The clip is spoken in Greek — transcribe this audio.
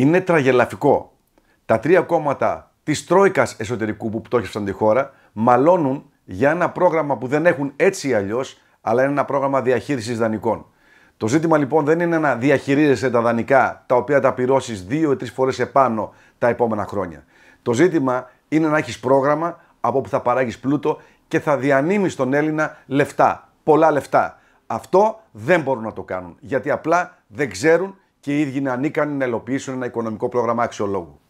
είναι τραγελαφικό. Τα τρία κόμματα της Τρόικας εσωτερικού που πτώχευσαν τη χώρα μαλώνουν για ένα πρόγραμμα που δεν έχουν έτσι ή αλλιώς, αλλά είναι ένα πρόγραμμα διαχείρισης δανεικών. Το ζήτημα λοιπόν δεν είναι να διαχειρίζεσαι τα δανεικά τα οποία τα πληρώσεις δύο ή τρεις φορές επάνω τα επόμενα χρόνια. Το ζήτημα είναι να έχεις πρόγραμμα από που θα παράγεις πλούτο και θα διανύμεις τον Έλληνα λεφτά, πολλά λεφτά. Αυτό δεν μπορούν να το κάνουν γιατί απλά δεν ξέρουν και οι ίδιοι να ανήκαν να υλοποιήσουν ένα οικονομικό πρόγραμμα αξιολόγου.